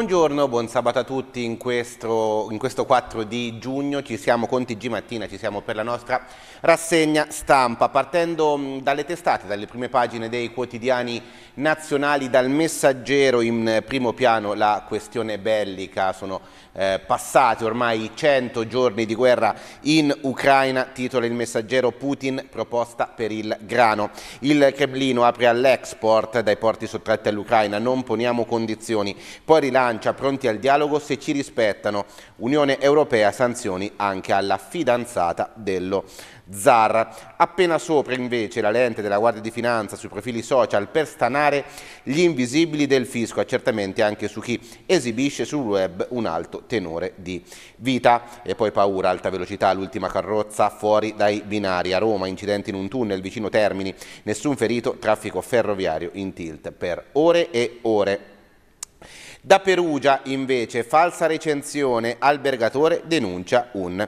Buongiorno, buon sabato a tutti, in questo, in questo, 4 di giugno ci siamo con TG Mattina, ci siamo per la nostra rassegna stampa, partendo mm, dalle testate, dalle prime pagine dei quotidiani nazionali, dal messaggero in eh, primo piano la questione bellica, sono eh, passati ormai 100 giorni di guerra in Ucraina, titola il messaggero Putin proposta per il grano. Il Cremlino apre all'export dai porti sottratti all'Ucraina, non poniamo condizioni, poi rilancia pronti al dialogo se ci rispettano. Unione Europea sanzioni anche alla fidanzata dello Zara. Appena sopra invece la lente della Guardia di Finanza sui profili social per stanare gli invisibili del fisco, accertamenti anche su chi esibisce sul web un alto tenore di vita. E poi paura, alta velocità, l'ultima carrozza fuori dai binari. A Roma incidente in un tunnel vicino Termini, nessun ferito, traffico ferroviario in tilt per ore e ore. Da Perugia invece falsa recensione, albergatore denuncia un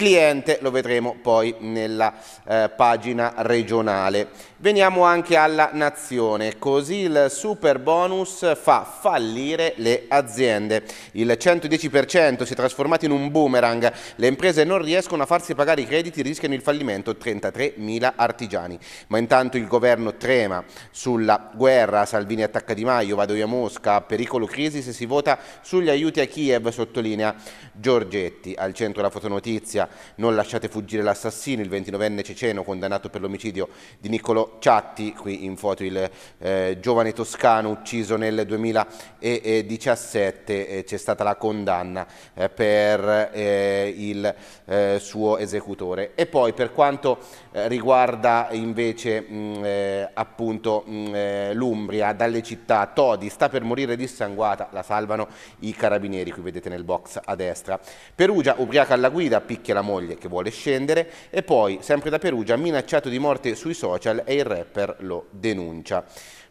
cliente, lo vedremo poi nella eh, pagina regionale. Veniamo anche alla nazione, così il super bonus fa fallire le aziende. Il 110% si è trasformato in un boomerang, le imprese non riescono a farsi pagare i crediti, e rischiano il fallimento 33.000 artigiani. Ma intanto il governo trema sulla guerra, Salvini attacca Di Maio, vado via Mosca, pericolo crisi se si vota sugli aiuti a Kiev, sottolinea Giorgetti. Al centro della fotonotizia, non lasciate fuggire l'assassino, il 29enne ceceno condannato per l'omicidio di Niccolò Ciatti, qui in foto il eh, giovane toscano ucciso nel 2017, eh, c'è stata la condanna eh, per eh, il eh, suo esecutore. E poi per quanto eh, riguarda invece mh, eh, appunto eh, l'Umbria, dalle città, Todi sta per morire dissanguata, la salvano i carabinieri, qui vedete nel box a destra. Perugia, ubriaca alla guida, picchia la moglie che vuole scendere e poi, sempre da Perugia, minacciato di morte sui social e il rapper lo denuncia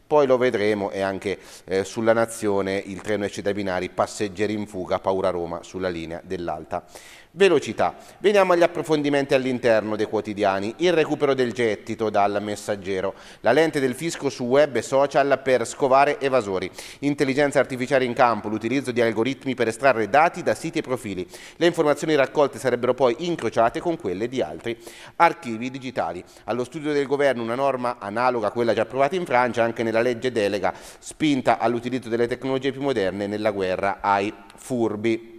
poi lo vedremo e anche eh, sulla Nazione il treno esce dai binari, passeggeri in fuga, paura Roma sulla linea dell'Alta Velocità. Veniamo agli approfondimenti all'interno dei quotidiani. Il recupero del gettito dal messaggero. La lente del fisco su web e social per scovare evasori. Intelligenza artificiale in campo, l'utilizzo di algoritmi per estrarre dati da siti e profili. Le informazioni raccolte sarebbero poi incrociate con quelle di altri archivi digitali. Allo studio del governo una norma analoga a quella già approvata in Francia anche nella legge delega, spinta all'utilizzo delle tecnologie più moderne nella guerra ai furbi.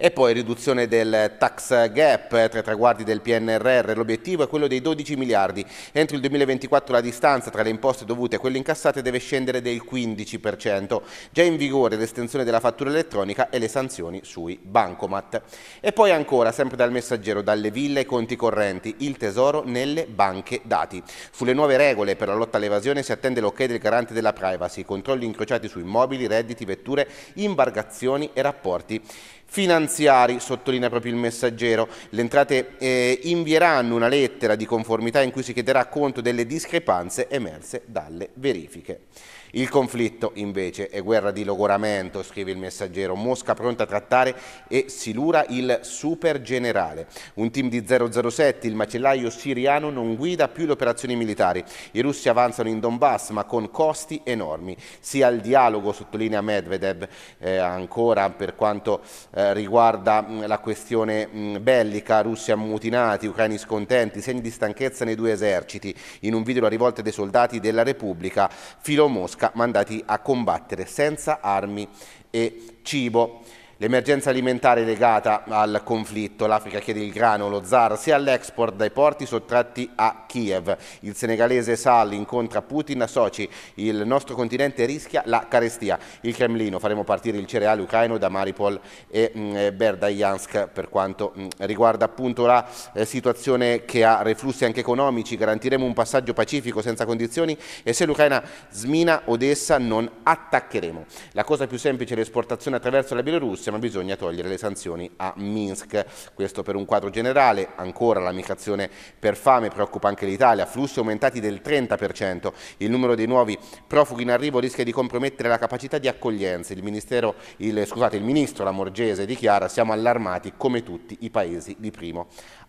E poi riduzione del tax gap tra i traguardi del PNRR, l'obiettivo è quello dei 12 miliardi. Entro il 2024 la distanza tra le imposte dovute e quelle incassate deve scendere del 15%, già in vigore l'estensione della fattura elettronica e le sanzioni sui bancomat. E poi ancora, sempre dal messaggero, dalle ville ai conti correnti, il tesoro nelle banche dati. Sulle nuove regole per la lotta all'evasione si attende l'ok del garante della privacy, controlli incrociati su immobili, redditi, vetture, imbargazioni e rapporti finanziari, sottolinea proprio il messaggero. Le entrate eh, invieranno una lettera di conformità in cui si chiederà conto delle discrepanze emerse dalle verifiche. Il conflitto invece è guerra di logoramento, scrive il messaggero, Mosca pronta a trattare e silura il super generale. Un team di 007, il macellaio siriano non guida più le operazioni militari. I russi avanzano in Donbass ma con costi enormi. Sia il dialogo, sottolinea Medvedev, eh, ancora per quanto eh, riguarda mh, mm, la questione mh, mm, bellica, russi ammutinati, ucraini scontenti, segni di stanchezza nei due eserciti. In un video la rivolta dei soldati della Repubblica, Filo Mosca Mosca mandati a combattere senza armi e cibo. L'emergenza alimentare legata al conflitto, l'Africa chiede il grano, lo zar, sia all'export dai porti sottratti a Kiev. Il senegalese Sal incontra Putin a Sochi, il nostro continente rischia la carestia. Il Cremlino, faremo partire il cereale ucraino da Maripol e mm, Berdajansk per quanto mm, riguarda appunto la eh, situazione che ha reflussi anche economici, garantiremo un passaggio pacifico senza condizioni e se l'Ucraina smina Odessa non attaccheremo. La cosa più semplice è l'esportazione attraverso la Bielorussia giustizia, bisogna togliere le sanzioni a Minsk. Questo per un quadro generale, ancora la migrazione per fame preoccupa anche l'Italia, flussi aumentati del 30%, il numero dei nuovi profughi in arrivo rischia di compromettere la capacità di accoglienza, il, ministero, il, scusate, il ministro Lamorgese dichiara siamo allarmati come tutti i paesi di primo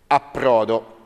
approdo.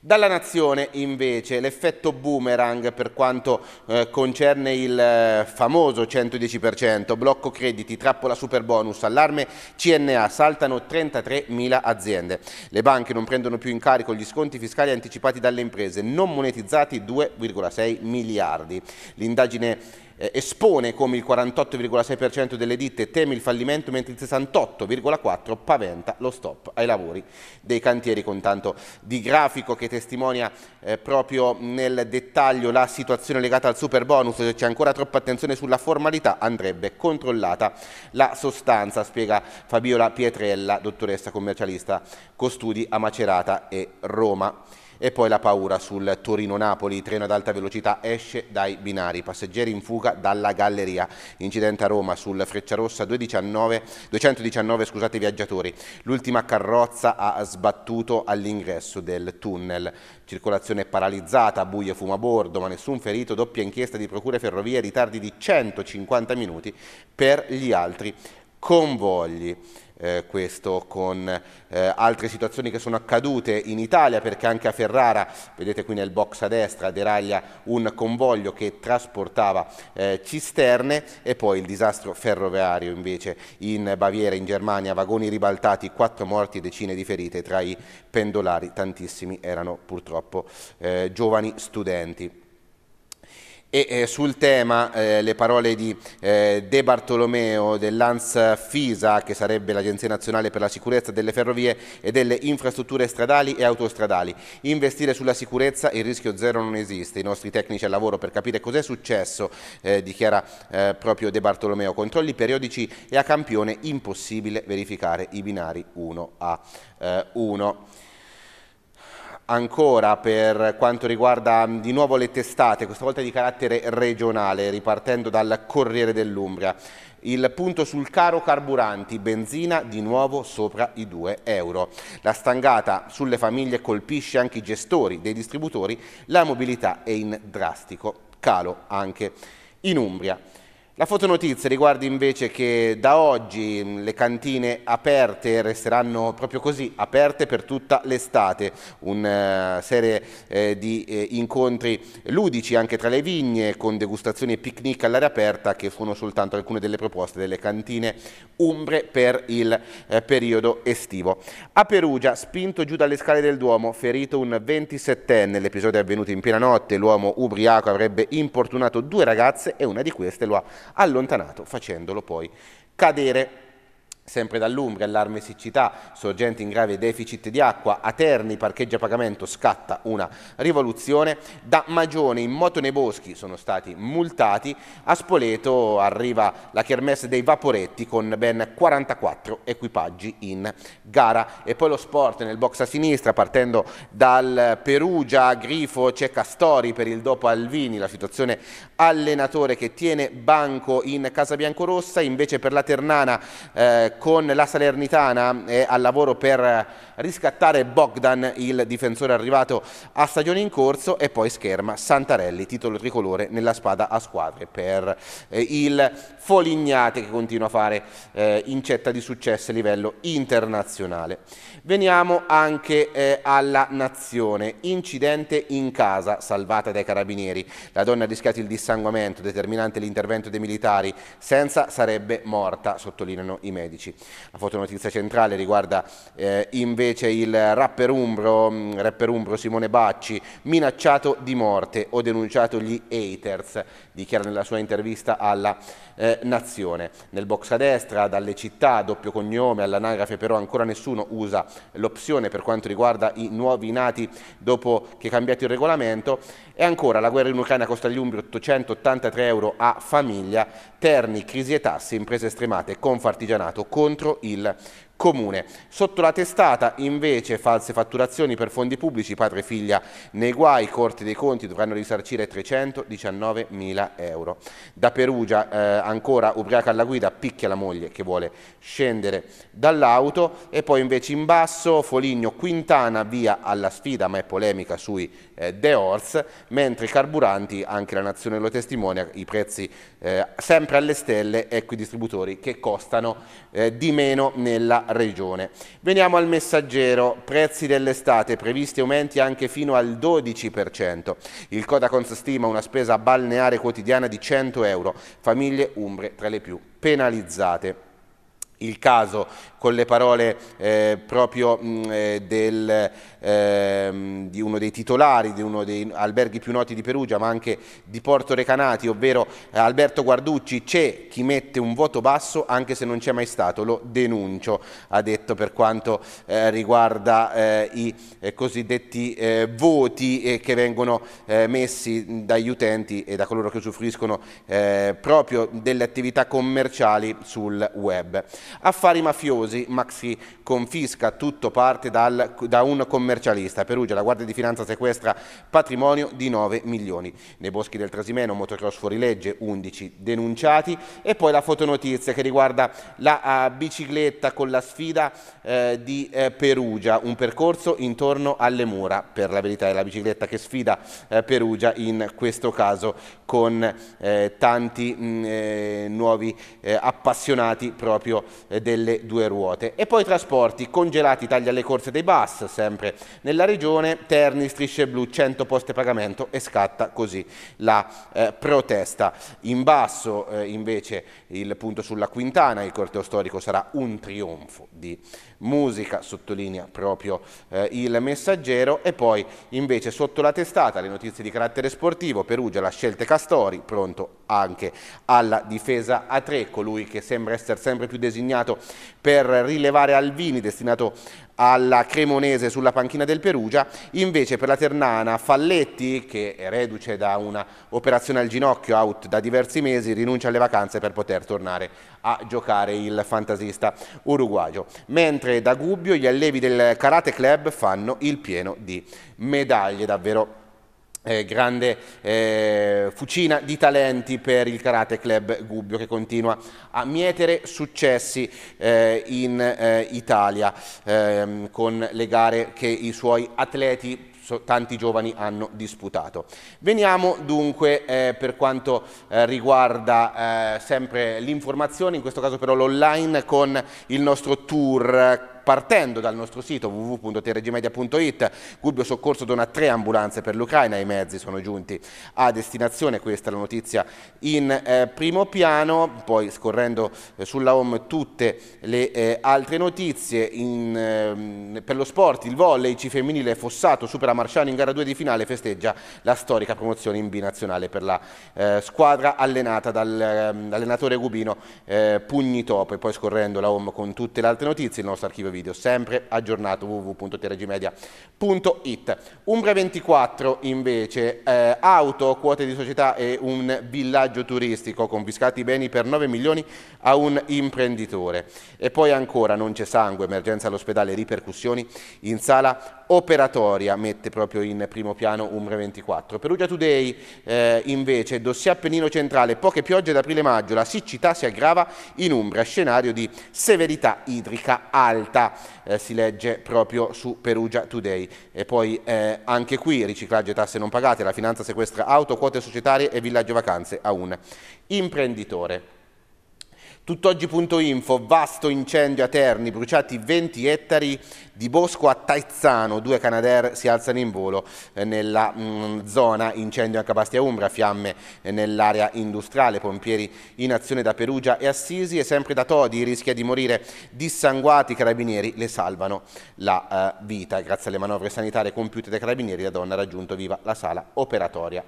Dalla nazione invece l'effetto boomerang per quanto eh, concerne il eh, famoso 110%, blocco crediti, trappola super bonus, allarme CNA, saltano 33.000 aziende. Le banche non prendono più in carico gli sconti fiscali anticipati dalle imprese, non monetizzati 2,6 miliardi. L'indagine eh, espone come il 48,6% delle ditte teme il fallimento mentre il 68,4% paventa lo stop ai lavori dei cantieri con tanto di grafico che testimonia eh, proprio nel dettaglio la situazione legata al super bonus se c'è ancora troppa attenzione sulla formalità andrebbe controllata la sostanza spiega Fabiola Pietrella dottoressa commercialista con studi a Macerata e Roma. E poi la paura sul Torino-Napoli, treno ad alta velocità esce dai binari, passeggeri in fuga dalla galleria. Incidente a Roma sul Frecciarossa 219, 219 scusate, viaggiatori. L'ultima carrozza ha sbattuto all'ingresso del tunnel. Circolazione paralizzata, buio e fumo a bordo, ma nessun ferito, doppia inchiesta di procure ferrovie, ritardi di 150 minuti per gli altri convogli eh, questo con eh, altre situazioni che sono accadute in Italia perché anche a Ferrara, vedete qui nel box a destra, deraglia un convoglio che trasportava eh, cisterne e poi il disastro ferroviario invece in Baviera, in Germania, vagoni ribaltati, quattro morti e decine di ferite tra i pendolari, tantissimi erano purtroppo eh, giovani studenti. E eh, sul tema eh, le parole di eh, De Bartolomeo dell'ANS FISA, che sarebbe l'Agenzia Nazionale per la Sicurezza delle Ferrovie e delle Infrastrutture Stradali e Autostradali. Investire sulla sicurezza il rischio zero non esiste. I nostri tecnici al lavoro per capire cos'è successo, eh, dichiara eh, proprio De Bartolomeo. Controlli periodici e a campione impossibile verificare i binari 1 a 1. Eh, ancora per quanto riguarda mm, di nuovo le testate, questa volta di carattere regionale, ripartendo dal Corriere dell'Umbria. Il punto sul caro carburanti, benzina di nuovo sopra i 2 euro. La stangata sulle famiglie colpisce anche i gestori dei distributori, la mobilità è in drastico calo anche in Umbria. La fotonotizia riguarda invece che da oggi mm, le cantine aperte resteranno proprio così, aperte per tutta l'estate, una eh, serie eh, di eh, incontri ludici anche tra le vigne con degustazioni e picnic all'aria aperta che furono soltanto alcune delle proposte delle cantine umbre per il eh, periodo estivo. A Perugia, spinto giù dalle scale del Duomo, ferito un 27enne, l'episodio è avvenuto in piena notte, l'uomo ubriaco avrebbe importunato due ragazze e una di queste lo ha allontanato facendolo poi cadere. Sempre dall'Umbria, allarme siccità, sorgente in grave deficit di acqua, a Terni, parcheggia pagamento, scatta una rivoluzione, da Magione in moto nei boschi sono stati multati, a Spoleto arriva la kermesse dei Vaporetti con ben 44 equipaggi in gara. E poi lo sport nel box a sinistra, partendo dal Perugia, Grifo, c'è Castori per il dopo Alvini, la situazione allenatore che tiene banco in Casa Biancorossa, invece per la Ternana... Eh, con la Salernitana è eh, al lavoro per riscattare Bogdan, il difensore arrivato a stagione in corso e poi scherma Santarelli, titolo tricolore nella spada a squadre per eh, il Folignate che continua a fare eh, incetta di successo a livello internazionale. Veniamo anche eh, alla nazione, incidente in casa salvata dai carabinieri, la donna ha rischiato il dissanguamento determinante l'intervento dei militari, senza sarebbe morta, sottolineano i medici. La fotonotizia centrale riguarda eh, invece invece il rapper umbro, mm, rapper umbro Simone Bacci, minacciato di morte. Ho denunciato gli haters, dichiara nella sua intervista alla eh, Nazione. Nel box a destra, dalle città, doppio cognome, all'anagrafe però ancora nessuno usa l'opzione per quanto riguarda i nuovi nati dopo che è cambiato il regolamento. E ancora la guerra in Ucraina costa agli umbri 883 euro a famiglia, Terni, crisi e tasse, imprese stremate, confartigianato contro il comune. Sotto la testata invece false fatturazioni per fondi pubblici, padre e figlia nei guai, Corte dei Conti dovranno risarcire 319 mila euro. Da Perugia eh, ancora ubriaca alla guida, picchia la moglie che vuole scendere dall'auto e poi invece in basso Foligno Quintana via alla sfida, ma è polemica sui eh, De Horse, mentre i carburanti, anche la Nazione lo testimonia, i prezzi eh, sempre alle stelle, ecco i distributori che costano eh, di meno nella regione. Veniamo al messaggero, prezzi dell'estate previsti aumenti anche fino al 12%. Il Codacons stima una spesa balneare quotidiana di 100 euro, famiglie umbre tra le più penalizzate il caso con le parole eh, proprio mh, mm, eh, del ehm, di uno dei titolari di uno dei alberghi più noti di Perugia ma anche di Porto Recanati, ovvero eh, Alberto Guarducci, c'è chi mette un voto basso anche se non c'è mai stato, lo denuncio, ha detto per quanto eh, riguarda eh, i eh, cosiddetti eh, voti eh, che vengono messi dagli utenti e da coloro che usufruiscono proprio delle attività commerciali sul web. Affari mafiosi, Maxi confisca, tutto parte dal, da un commerciale commercialista. Perugia, la Guardia di Finanza sequestra patrimonio di 9 milioni. Nei boschi del Trasimeno, motocross fuorilegge, 11 denunciati. E poi la fotonotizia che riguarda la uh, bicicletta con la sfida eh, di eh, Perugia, un percorso intorno alle mura. Per la verità è la bicicletta che sfida eh, Perugia in questo caso con eh, tanti mh, mm, eh, nuovi eh, appassionati proprio delle due ruote. E poi trasporti, congelati tagli alle corse dei bus, sempre nella regione Terni strisce blu 100 poste pagamento e scatta così la eh, protesta. In basso eh, invece il punto sulla Quintana, il corteo storico sarà un trionfo di musica, sottolinea proprio eh, il messaggero e poi invece sotto la testata le notizie di carattere sportivo, Perugia la scelta Castori, pronto anche alla difesa a tre, colui che sembra essere sempre più designato per rilevare Alvini, destinato alla Cremonese sulla panchina del Perugia, invece per la Ternana Falletti, che è reduce da una operazione al ginocchio out da diversi mesi, rinuncia alle vacanze per poter tornare a giocare il fantasista uruguagio. Mentre da Gubbio gli allevi del Karate Club fanno il pieno di medaglie, davvero eh, grande eh, fucina di talenti per il Karate Club Gubbio che continua a mietere successi eh, in eh, Italia ehm, con le gare che i suoi atleti tanti giovani hanno disputato. Veniamo dunque eh, per quanto eh, riguarda eh, sempre l'informazione, in questo caso però l'online, con il nostro tour partendo dal nostro sito www.terregimedia.it Gubbio Soccorso dona tre ambulanze per l'Ucraina, i mezzi sono giunti a destinazione, questa è la notizia in eh, primo piano, poi scorrendo eh, sulla home tutte le eh, altre notizie, in, ehm, per lo sport il volley C femminile Fossato supera Marciano in gara 2 di finale, festeggia la storica promozione in binazionale per la eh, squadra allenata dall'allenatore ehm, Gubino e eh, poi scorrendo la home con tutte le altre notizie, il nostro archivio video, sempre aggiornato www.teragimedia.it. Umbra 24 invece, eh, auto, quote di società e un villaggio turistico, confiscati i beni per 9 milioni a un imprenditore. E poi ancora non c'è sangue, emergenza all'ospedale, ripercussioni in sala operatoria, mette proprio in primo piano Umbra 24. Perugia Today eh, invece, dossier Appennino Centrale, poche piogge ad aprile-maggio, la siccità si aggrava in Umbra, scenario di severità idrica alta eh, si legge proprio su Perugia Today. E poi eh, anche qui riciclaggio e tasse non pagate, la finanza sequestra auto, quote societarie e villaggio vacanze a un imprenditore. Tutt'oggi.info, vasto incendio a Terni, bruciati 20 ettari di bosco a Taizzano, due Canadair si alzano in volo eh, nella mm, zona, incendio anche a Bastia Umbra, fiamme eh, nell'area industriale, pompieri in azione da Perugia e Assisi e sempre da Todi rischia di morire dissanguati, i carabinieri le salvano la eh, vita. Grazie alle manovre sanitarie compiute dai carabinieri la donna ha raggiunto viva la sala operatoria.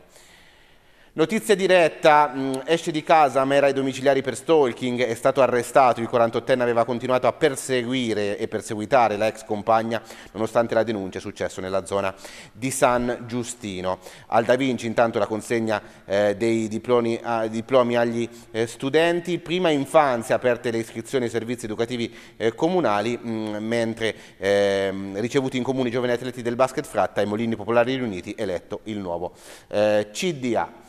Notizia diretta, mm, esce di casa, ma era ai domiciliari per stalking, è stato arrestato, il 48enne aveva continuato a perseguire e perseguitare la ex compagna nonostante la denuncia, è successo nella zona di San Giustino. Al Da Vinci intanto la consegna eh, dei diplomi, ah, diplomi agli eh, studenti, prima infanzia aperte le iscrizioni ai servizi educativi eh, comunali, mh, mm, mentre ehm, ricevuti in comune i giovani atleti del basket fratta ai Molini Popolari Riuniti eletto il nuovo eh, CDA.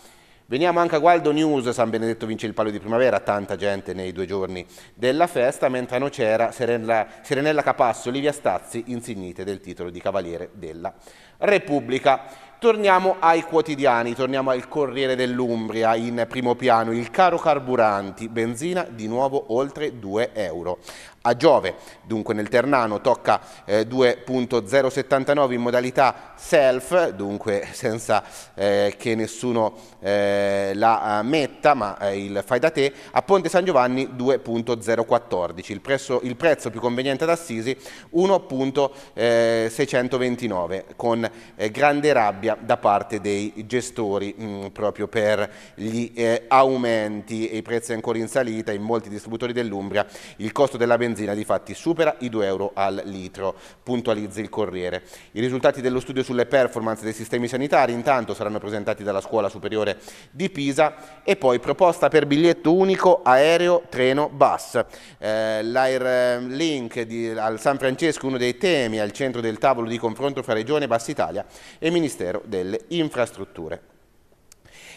Veniamo anche a Gualdo News, San Benedetto vince il palio di primavera, tanta gente nei due giorni della festa, mentre a Nocera Serenella, Serenella Capasso, Olivia Stazzi insignite del titolo di Cavaliere della Repubblica. Torniamo ai quotidiani, torniamo al Corriere dell'Umbria in primo piano, il caro carburanti, benzina di nuovo oltre 2 euro. A Giove, dunque nel Ternano, tocca eh, 2.079 in modalità self, dunque senza eh, che nessuno eh, la eh, metta, ma eh, il fai da te. A Ponte San Giovanni 2.014, il, prezzo, il prezzo più conveniente ad Assisi 1.629, eh, con grande rabbia da parte dei gestori mh, mm, proprio per gli aumenti e i prezzi ancora in salita in molti distributori dell'Umbria. Il costo della benzina benzina di fatti supera i 2 euro al litro, puntualizza il Corriere. I risultati dello studio sulle performance dei sistemi sanitari intanto saranno presentati dalla Scuola Superiore di Pisa e poi proposta per biglietto unico aereo, treno, bus. Eh, L'Airlink eh, al San Francesco, uno dei temi al centro del tavolo di confronto fra Regione, Bassa Italia e Ministero delle Infrastrutture.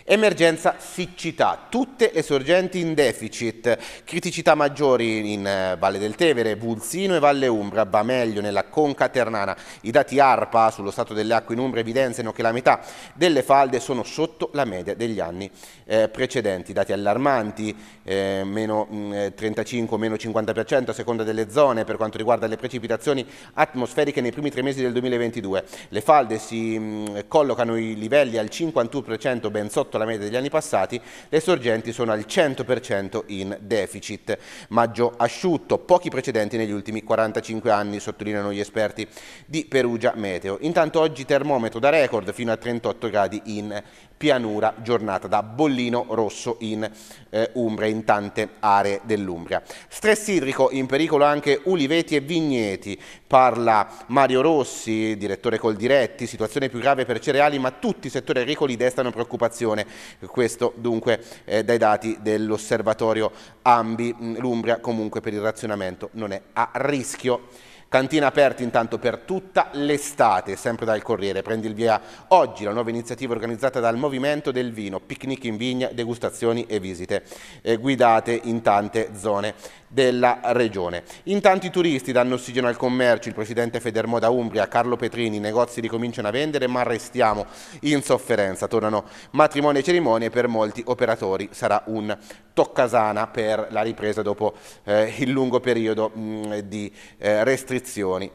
Emergenza siccità, tutte le sorgenti in deficit, criticità maggiori in eh, Valle del Tevere, Bulsino e Valle Umbra, va meglio nella Conca Ternana. I dati ARPA sullo stato delle acque in Umbra evidenziano che la metà delle falde sono sotto la media degli anni eh, precedenti. Dati allarmanti, eh, meno mh, mm, eh, 35, meno 50% a seconda delle zone per quanto riguarda le precipitazioni atmosferiche nei primi tre mesi del 2022. Le falde si mh, mm, collocano i livelli al 51% ben sotto sotto la media degli anni passati, le sorgenti sono al 100% in deficit. Maggio asciutto, pochi precedenti negli ultimi 45 anni, sottolineano gli esperti di Perugia Meteo. Intanto oggi termometro da record fino a 38 gradi in pianura, giornata da bollino rosso in eh, Umbria, in tante aree dell'Umbria. Stress idrico in pericolo anche uliveti e vigneti, parla Mario Rossi, direttore Coldiretti, situazione più grave per cereali ma tutti i settori agricoli destano preoccupazione, questo dunque eh, dai dati dell'osservatorio Ambi, mm, l'Umbria comunque per il razionamento non è a rischio. Cantina aperta intanto per tutta l'estate, sempre dal Corriere. Prendi il via oggi la nuova iniziativa organizzata dal Movimento del Vino, picnic in vigna, degustazioni e visite eh, guidate in tante zone della regione. In tanti turisti danno ossigeno al commercio, il presidente Federmoda Umbria, Carlo Petrini, i negozi ricominciano a vendere ma restiamo in sofferenza, tornano matrimoni e cerimonie per molti operatori, sarà un Toccasana per la ripresa dopo eh, il lungo periodo mh, mm, di eh, restrizioni.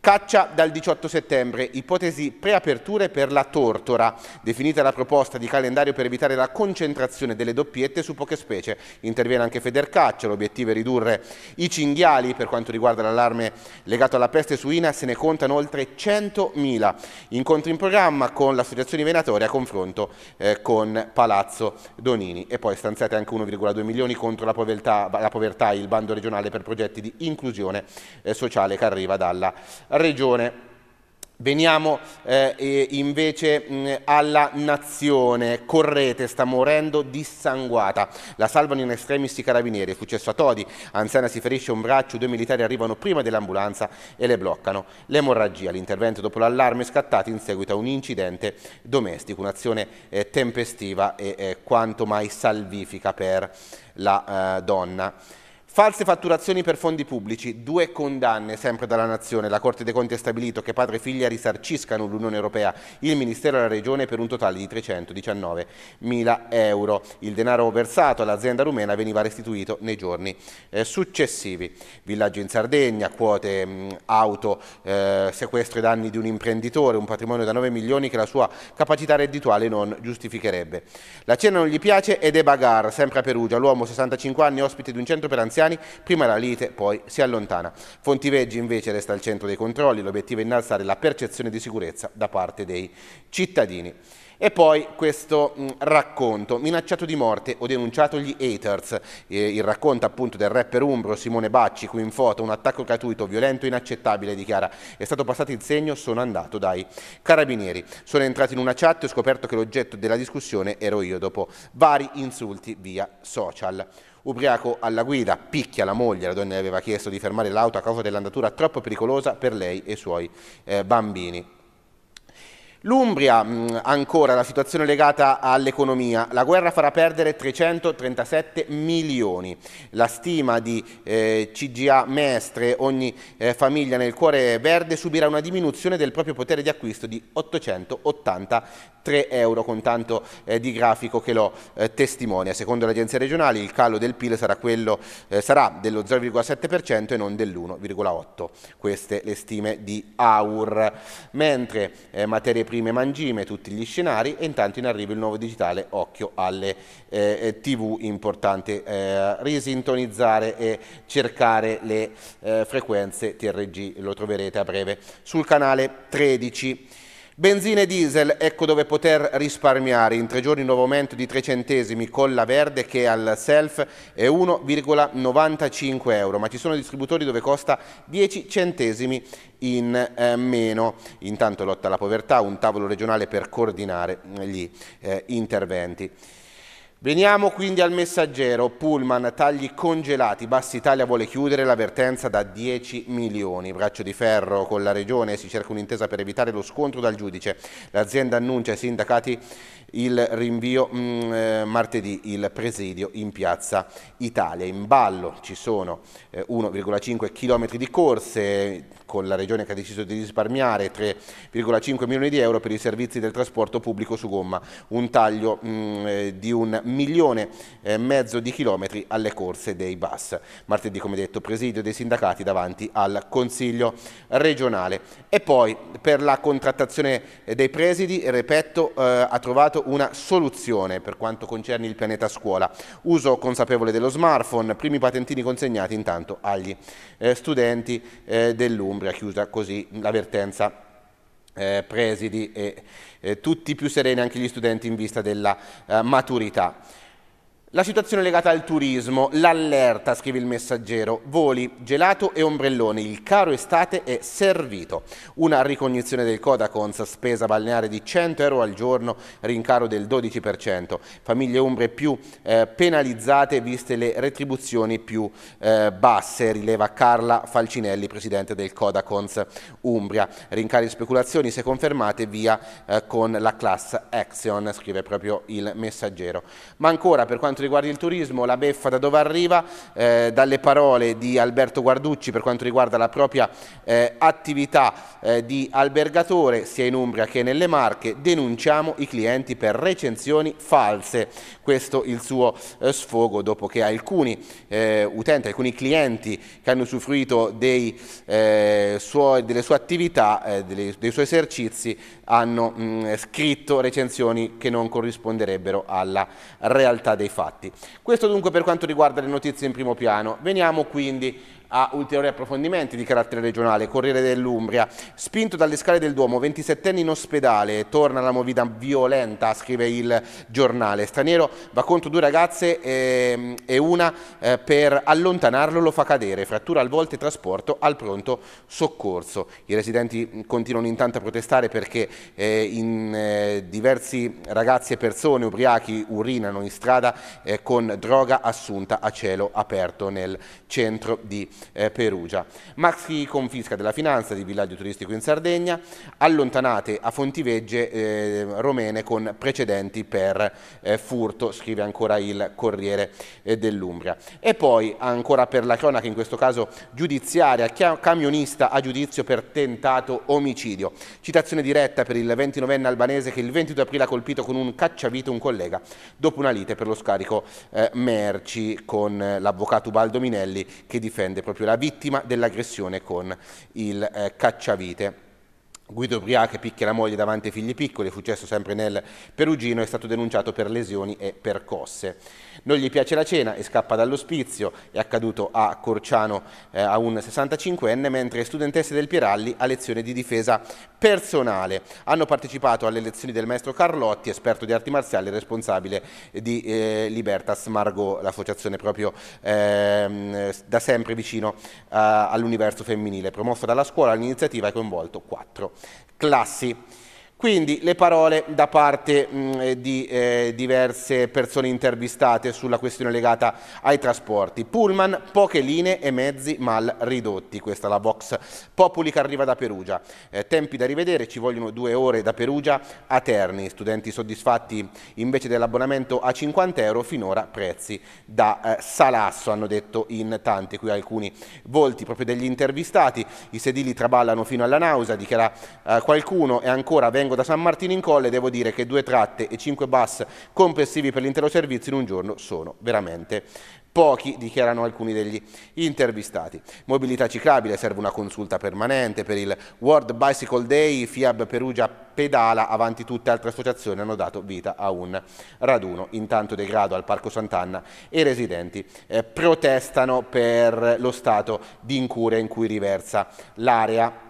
Caccia dal 18 settembre, ipotesi preaperture per la tortora, definita la proposta di calendario per evitare la concentrazione delle doppiette su poche specie. Interviene anche Federcaccia, l'obiettivo è ridurre i cinghiali, per quanto riguarda l'allarme legato alla peste suina se ne contano oltre 100.000. Incontri in programma con l'associazione venatoria, confronto eh, con Palazzo Donini e poi stanziate anche 1,2 milioni contro la povertà, la povertà, il bando regionale per progetti di inclusione eh, sociale che arriva dalla regione. Veniamo eh, invece mh, mm, alla nazione, Correte sta morendo dissanguata, la salvano in estremis i carabinieri, è successo a Todi, Anziana si ferisce un braccio, due militari arrivano prima dell'ambulanza e le bloccano. L'emorragia, l'intervento dopo l'allarme scattato in seguito a un incidente domestico, un'azione eh, tempestiva e eh, quanto mai salvifica per la eh, donna. False fatturazioni per fondi pubblici, due condanne sempre dalla Nazione. La Corte dei Conti ha stabilito che padre e figlia risarciscano l'Unione Europea, il Ministero e la Regione per un totale di 319 mila euro. Il denaro versato all'azienda rumena veniva restituito nei giorni eh, successivi. Villaggio in Sardegna, quote mh, mm, auto, eh, sequestro e danni di un imprenditore, un patrimonio da 9 milioni che la sua capacità reddituale non giustificherebbe. La cena non gli piace ed è bagar, sempre a Perugia. L'uomo, 65 anni, ospite di un centro per anziani, italiani, prima la lite poi si allontana. Fontiveggi invece resta al centro dei controlli, l'obiettivo è innalzare la percezione di sicurezza da parte dei cittadini. E poi questo racconto, minacciato di morte, ho denunciato gli haters, il racconto appunto del rapper umbro Simone Bacci, qui in foto, un attacco gratuito, violento, inaccettabile, dichiara, è stato passato il segno, sono andato dai carabinieri. Sono entrato in una chat e ho scoperto che l'oggetto della discussione ero io dopo vari insulti via social ubriaco alla guida, picchia la moglie, la donna le aveva chiesto di fermare l'auto a causa dell'andatura troppo pericolosa per lei e i suoi eh, bambini. L'Umbria, mm, ancora la situazione legata all'economia, la guerra farà perdere 337 milioni, la stima di eh, CGA Mestre, ogni eh, famiglia nel cuore verde subirà una diminuzione del proprio potere di acquisto di 883 euro, con tanto eh, di grafico che lo eh, testimonia. Secondo le agenzie regionali il calo del PIL sarà, quello, eh, sarà dello 0,7% e non dell'1,8%, queste le stime di AUR, mentre eh, materie prime mangime, tutti gli scenari e intanto in arrivo il nuovo digitale Occhio alle eh, eh TV, importante eh, risintonizzare e cercare le eh, frequenze TRG, lo troverete a breve sul canale 13. Benzina e diesel, ecco dove poter risparmiare. In tre giorni nuovo aumento di 3 centesimi con la verde che al self è 1,95 euro, ma ci sono distributori dove costa 10 centesimi in eh, meno. Intanto lotta alla povertà, un tavolo regionale per coordinare gli eh, interventi. Veniamo quindi al messaggero, Pullman, tagli congelati, Bassa Italia vuole chiudere l'avvertenza da 10 milioni, braccio di ferro con la regione, si cerca un'intesa per evitare lo scontro dal giudice, l'azienda annuncia ai sindacati il rinvio mh, mm, eh, martedì, il presidio in piazza Italia, in ballo ci sono eh, 1,5 km di corse con la regione che ha deciso di risparmiare 3,5 milioni di euro per i servizi del trasporto pubblico su gomma, un taglio mh, mm, eh, di un milione e eh, mezzo di chilometri alle corse dei bus. Martedì, come detto, presidio dei sindacati davanti al Consiglio regionale. E poi per la contrattazione dei presidi, ripeto, eh, ha trovato una soluzione per quanto concerne il pianeta scuola. Uso consapevole dello smartphone, primi patentini consegnati intanto agli eh, studenti eh, dell'Umbria, chiusa così l'avvertenza eh, presidi e eh, tutti più sereni anche gli studenti in vista della eh, maturità. La situazione legata al turismo, l'allerta, scrive il messaggero, voli, gelato e ombrelloni, il caro estate è servito. Una ricognizione del Codacons, spesa balneare di 100 euro al giorno, rincaro del 12%. Famiglie umbre più eh, penalizzate viste le retribuzioni più eh, basse, rileva Carla Falcinelli, presidente del Codacons Umbria. Rincari e speculazioni, se confermate, via eh, con la class action, scrive proprio il messaggero. Ma ancora per quanto quanto riguarda il turismo, la beffa da dove arriva, eh, dalle parole di Alberto Guarducci per quanto riguarda la propria eh, attività eh, di albergatore sia in Umbria che nelle Marche, denunciamo i clienti per recensioni false. Questo il suo eh, sfogo dopo che alcuni eh, utenti, alcuni clienti che hanno usufruito dei, eh, suoi, delle sue attività, dei, dei suoi esercizi, hanno mh, mm, scritto recensioni che non corrisponderebbero alla realtà dei fatti fatti. Questo dunque per quanto riguarda le notizie in primo piano. Veniamo quindi a ulteriori approfondimenti di carattere regionale, Corriere dell'Umbria, spinto dalle scale del Duomo, 27enne in ospedale, torna la movida violenta, scrive il giornale, straniero va contro due ragazze e, ehm, e una eh, per allontanarlo lo fa cadere, frattura al volte e trasporto al pronto soccorso. I residenti mm, continuano intanto a protestare perché eh, in, eh, diversi ragazzi e persone ubriachi urinano in strada eh, con droga assunta a cielo aperto nel centro di eh, Perugia. Maxi confisca della finanza di villaggio turistico in Sardegna, allontanate a Fontivegge eh, romene con precedenti per eh, furto, scrive ancora il Corriere eh, dell'Umbria. E poi ancora per la cronaca, in questo caso giudiziaria, camionista a giudizio per tentato omicidio. Citazione diretta per il 29enne albanese che il 22 aprile ha colpito con un cacciavite un collega dopo una lite per lo scarico eh, merci con eh, l'avvocato Baldo Minelli che difende proprio la vittima dell'aggressione con il eh, cacciavite. Guido Briache picchia la moglie davanti ai figli piccoli, è successo sempre nel Perugino, è stato denunciato per lesioni e percosse. Non gli piace la cena e scappa dall'ospizio, è accaduto a Corciano eh, a un 65enne, mentre studentesse del Piralli a lezione di difesa personale. Hanno partecipato alle lezioni del maestro Carlotti, esperto di arti marziali e responsabile di eh, Libertas Margot, l'associazione proprio eh, da sempre vicino eh, all'universo femminile. Promosso dalla scuola, l'iniziativa ha coinvolto quattro classi. Quindi le parole da parte mh, mm, eh, di eh, diverse persone intervistate sulla questione legata ai trasporti. Pullman, poche linee e mezzi mal ridotti. Questa è la Vox Populi che arriva da Perugia. Eh, tempi da rivedere, ci vogliono due ore da Perugia a Terni. Studenti soddisfatti invece dell'abbonamento a 50 euro, finora prezzi da eh, salasso, hanno detto in tanti. Qui alcuni volti proprio degli intervistati. I sedili traballano fino alla nausea, dichiara eh, qualcuno, e ancora vengono vengo da San Martino in Colle devo dire che due tratte e cinque bus complessivi per l'intero servizio in un giorno sono veramente pochi, dichiarano alcuni degli intervistati. Mobilità ciclabile, serve una consulta permanente per il World Bicycle Day, FIAB Perugia pedala, avanti tutte altre associazioni hanno dato vita a un raduno. Intanto degrado al Parco Sant'Anna e i residenti eh, protestano per lo stato di incuria in cui riversa l'area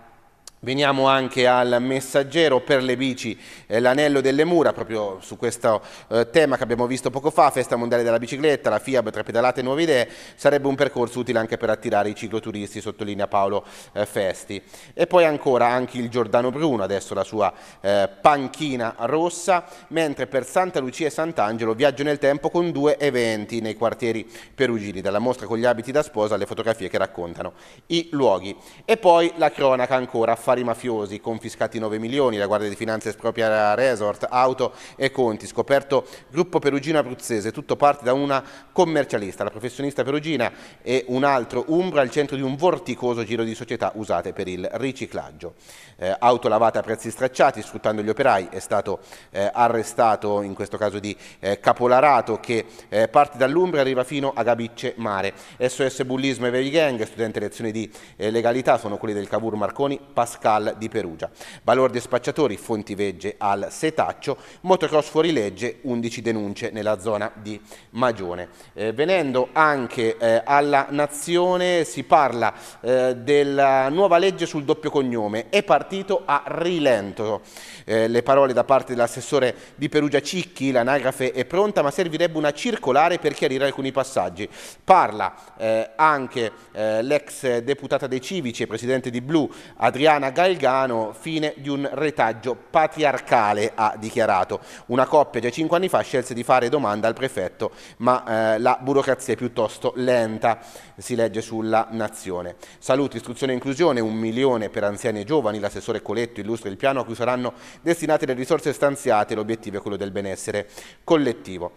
Veniamo anche al messaggero per le bici, eh, l'anello delle mura, proprio su questo eh, tema che abbiamo visto poco fa, Festa Mondiale della Bicicletta, la FIAB tra pedalate e nuove idee, sarebbe un percorso utile anche per attirare i cicloturisti, sottolinea Paolo eh, Festi. E poi ancora anche il Giordano Bruno, adesso la sua eh, panchina rossa, mentre per Santa Lucia e Sant'Angelo viaggio nel tempo con due eventi nei quartieri perugini, dalla mostra con gli abiti da sposa alle fotografie che raccontano i luoghi. E poi la cronaca ancora affari mafiosi, confiscati 9 milioni, la Guardia di Finanza espropria resort, auto e conti, scoperto gruppo perugino abruzzese, tutto parte da una commercialista, la professionista perugina e un altro Umbra al centro di un vorticoso giro di società usate per il riciclaggio. Eh, auto lavata a prezzi stracciati, sfruttando gli operai, è stato eh, arrestato in questo caso di eh, Capolarato che eh, parte dall'Umbra e arriva fino a Gabicce Mare. SOS Bullismo e Veri Gang, studente lezione di eh, legalità, sono quelli del Cavour Marconi, Pasquale. Pascal di Perugia. Balordi e spacciatori, fonti Fontivegge al Setaccio, motocross fuorilegge, 11 denunce nella zona di Magione. Eh, venendo anche eh, alla Nazione si parla eh, della nuova legge sul doppio cognome, è partito a rilento. Eh, le parole da parte dell'assessore di Perugia Cicchi, l'anagrafe è pronta ma servirebbe una circolare per chiarire alcuni passaggi. Parla eh, anche eh, l'ex deputata dei civici e presidente di Blu Adriana Arianna Galgano, fine di un retaggio patriarcale, ha dichiarato. Una coppia già cinque anni fa scelse di fare domanda al prefetto, ma eh, la burocrazia è piuttosto lenta, si legge sulla nazione. Salute, istruzione e inclusione, un milione per anziani e giovani, l'assessore Coletto illustra il piano a cui saranno destinate le risorse stanziate, l'obiettivo è quello del benessere collettivo.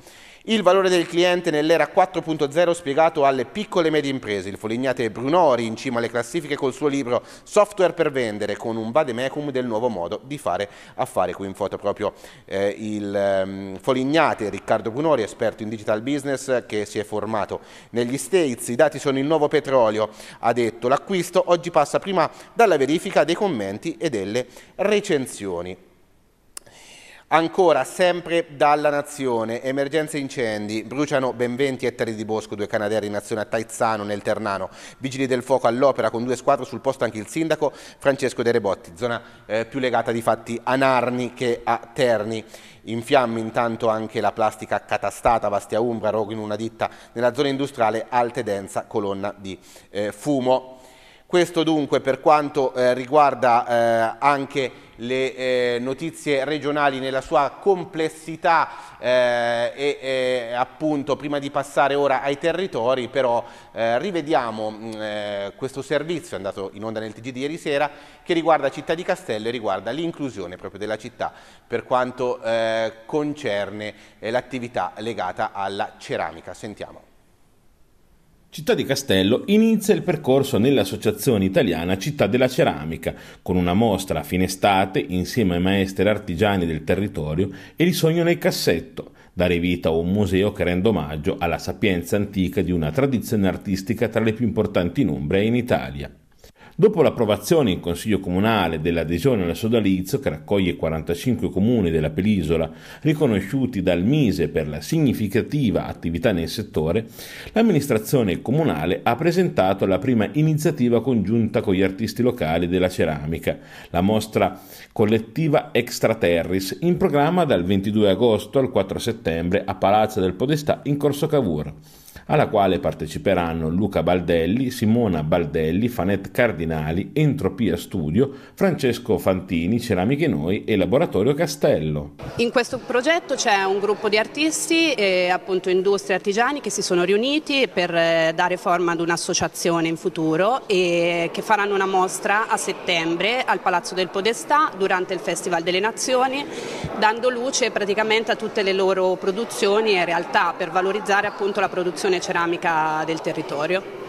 Il valore del cliente nell'era 4.0 spiegato alle piccole e medie imprese. Il Folignate Brunori in cima alle classifiche col suo libro Software per vendere con un vademecum del nuovo modo di fare affari. Qui in foto proprio eh, il um, Folignate Riccardo Brunori, esperto in digital business che si è formato negli States. I dati sono il nuovo petrolio, ha detto. L'acquisto oggi passa prima dalla verifica dei commenti e delle recensioni. Ancora, sempre dalla nazione, emergenze incendi, bruciano ben 20 ettari di bosco, due canadieri in azione a Taizzano, nel Ternano, vigili del fuoco all'opera con due squadre sul posto anche il sindaco Francesco De Rebotti, zona eh, più legata di fatti a Narni che a Terni. In fiamme intanto anche la plastica catastata, Bastia Umbra, rogo in una ditta nella zona industriale, alte densa colonna di eh, fumo. Questo dunque per quanto eh, riguarda eh, anche le eh, notizie regionali nella sua complessità eh, e, e eh, appunto prima di passare ora ai territori però eh, rivediamo mh, mm, questo servizio andato in onda nel TG di ieri sera che riguarda Città di Castello e riguarda l'inclusione proprio della città per quanto concerne l'attività legata alla ceramica. Sentiamo. Città di Castello inizia il percorso nell'Associazione Italiana Città della Ceramica, con una mostra a fine estate insieme ai maestri artigiani del territorio e il sogno nel cassetto, dare vita a un museo che rende omaggio alla sapienza antica di una tradizione artistica tra le più importanti in Umbria e in Italia. Dopo l'approvazione in Consiglio Comunale dell'adesione al sodalizio, che raccoglie 45 comuni della penisola riconosciuti dal Mise per la significativa attività nel settore, l'amministrazione comunale ha presentato la prima iniziativa congiunta con gli artisti locali della ceramica, la mostra collettiva Extraterris, in programma dal 22 agosto al 4 settembre a Palazzo del Podestà in Corso Cavour alla quale parteciperanno Luca Baldelli, Simona Baldelli, Fanet Cardinali, Entropia Studio, Francesco Fantini, Ceramiche Noi e Laboratorio Castello. In questo progetto c'è un gruppo di artisti e eh, appunto industrie artigiani che si sono riuniti per eh, dare forma ad un'associazione in futuro e che faranno una mostra a settembre al Palazzo del Podestà durante il Festival delle Nazioni, dando luce praticamente a tutte le loro produzioni e realtà per valorizzare appunto la produzione produzione ceramica del territorio.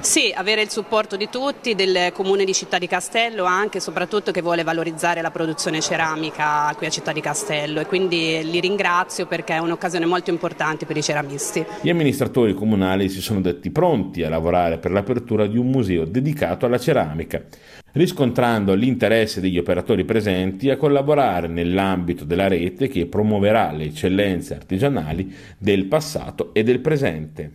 Sì, avere il supporto di tutti, del comune di Città di Castello anche, e soprattutto che vuole valorizzare la produzione ceramica qui a Città di Castello e quindi li ringrazio perché è un'occasione molto importante per i ceramisti. Gli amministratori comunali si sono detti pronti a lavorare per l'apertura di un museo dedicato alla ceramica riscontrando l'interesse degli operatori presenti a collaborare nell'ambito della rete che promuoverà le eccellenze artigianali del passato e del presente.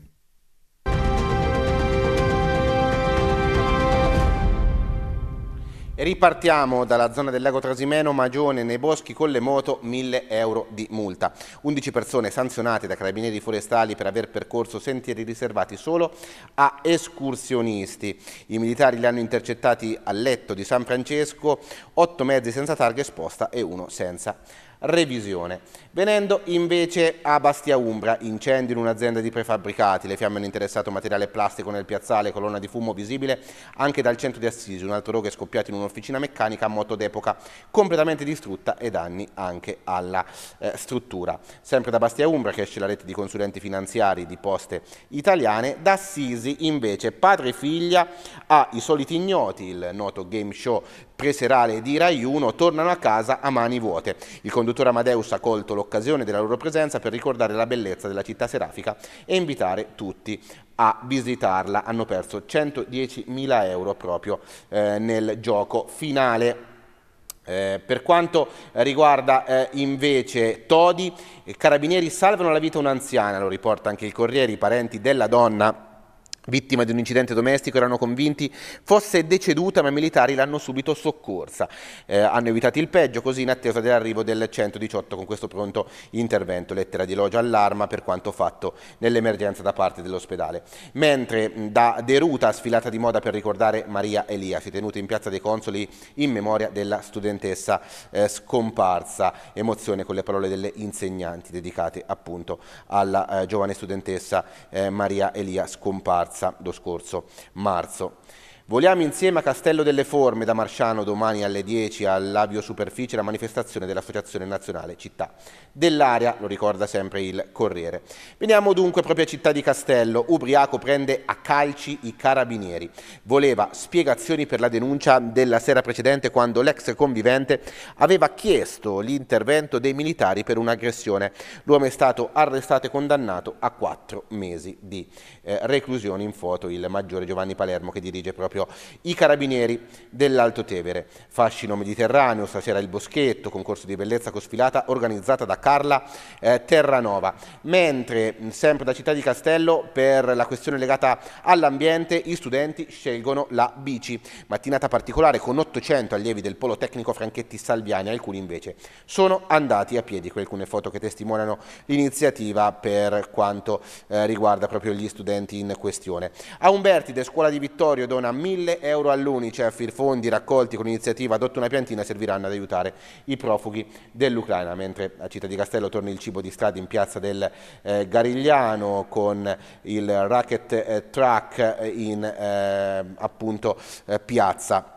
Ripartiamo dalla zona del lago Trasimeno, Magione, nei boschi con le moto, 1000 euro di multa. 11 persone sanzionate da carabinieri forestali per aver percorso sentieri riservati solo a escursionisti. I militari li hanno intercettati al letto di San Francesco, 8 mezzi senza targa esposta e uno senza revisione. Venendo invece a Bastia Umbra, incendio in un'azienda di prefabbricati, le fiamme hanno interessato materiale plastico nel piazzale, colonna di fumo visibile anche dal centro di Assisi, un altro rogo è scoppiato in un'officina meccanica a moto d'epoca, completamente distrutta e danni anche alla eh, struttura. Sempre da Bastia Umbra che esce la rete di consulenti finanziari di poste italiane, da Assisi invece padre e figlia a I soliti ignoti, il noto game show preserale di Rai 1 tornano a casa a mani vuote. Il conduttore Amadeus ha colto l'occasione della loro presenza per ricordare la bellezza della città serafica e invitare tutti a visitarla. Hanno perso 110.000 euro proprio eh, nel gioco finale. Eh, per quanto riguarda eh, invece Todi, i carabinieri salvano la vita un'anziana, lo riporta anche il Corriere, i parenti della donna vittima di un incidente domestico, erano convinti fosse deceduta ma i militari l'hanno subito soccorsa. Eh, hanno evitato il peggio così in attesa dell'arrivo del 118 con questo pronto intervento, lettera di elogio all'arma per quanto fatto nell'emergenza da parte dell'ospedale. Mentre da Deruta, sfilata di moda per ricordare Maria Elia, si è tenuta in Piazza dei Consoli in memoria della studentessa eh, scomparsa, emozione con le parole delle insegnanti dedicate appunto alla eh, giovane studentessa eh, Maria Elia scomparsa. Lavazza lo scorso marzo. Voliamo insieme a Castello delle Forme da Marciano domani alle 10 all'Avio Superficie la manifestazione dell'Associazione Nazionale Città dell'area, lo ricorda sempre il Corriere. Veniamo dunque proprio a Città di Castello, ubriaco prende a calci i carabinieri. Voleva spiegazioni per la denuncia della sera precedente quando l'ex convivente aveva chiesto l'intervento dei militari per un'aggressione. L'uomo è stato arrestato e condannato a quattro mesi di eh, reclusione in foto il maggiore Giovanni Palermo che dirige proprio territorio. I carabinieri dell'Alto Tevere, fascino mediterraneo, stasera il boschetto, concorso di bellezza cosfilata organizzata da Carla eh, Terranova. Mentre sempre da Città di Castello per la questione legata all'ambiente i studenti scelgono la bici. Mattinata particolare con 800 allievi del Polo Tecnico Franchetti Salviani, alcuni invece sono andati a piedi, con alcune foto che testimoniano l'iniziativa per quanto eh, riguarda proprio gli studenti in questione. A Umberti, Umbertide, scuola di Vittorio, dona 1000 euro all'Unicef, cioè i fondi raccolti con l'iniziativa Adotta una piantina serviranno ad aiutare i profughi dell'Ucraina, mentre a Città di Castello torna il cibo di strada in piazza del eh, Garigliano con il racket eh, track in eh, appunto eh, piazza.